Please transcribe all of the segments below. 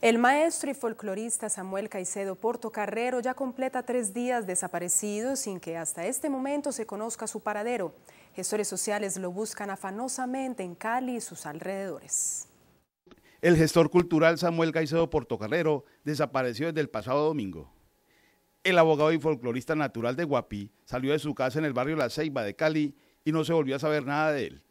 El maestro y folclorista Samuel Caicedo Portocarrero ya completa tres días desaparecido sin que hasta este momento se conozca su paradero. Gestores sociales lo buscan afanosamente en Cali y sus alrededores. El gestor cultural Samuel Caicedo Portocarrero desapareció desde el pasado domingo. El abogado y folclorista natural de Guapi salió de su casa en el barrio La Ceiba de Cali y no se volvió a saber nada de él.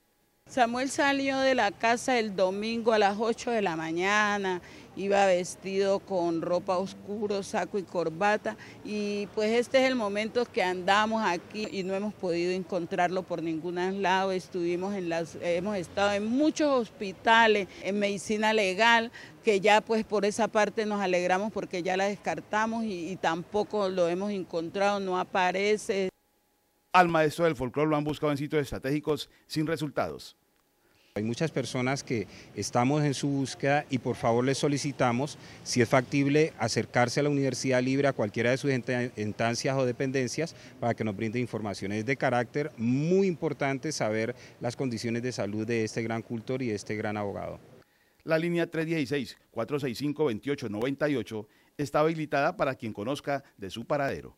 Samuel salió de la casa el domingo a las 8 de la mañana, iba vestido con ropa oscura, saco y corbata, y pues este es el momento que andamos aquí y no hemos podido encontrarlo por ningún lado. Estuvimos en las, hemos estado en muchos hospitales, en medicina legal, que ya pues por esa parte nos alegramos porque ya la descartamos y tampoco lo hemos encontrado, no aparece. Al maestro del folclore lo han buscado en sitios estratégicos sin resultados. Hay muchas personas que estamos en su búsqueda y por favor les solicitamos, si es factible, acercarse a la Universidad Libre, a cualquiera de sus instancias o dependencias, para que nos brinde informaciones de carácter muy importante saber las condiciones de salud de este gran cultor y de este gran abogado. La línea 316-465-2898 está habilitada para quien conozca de su paradero.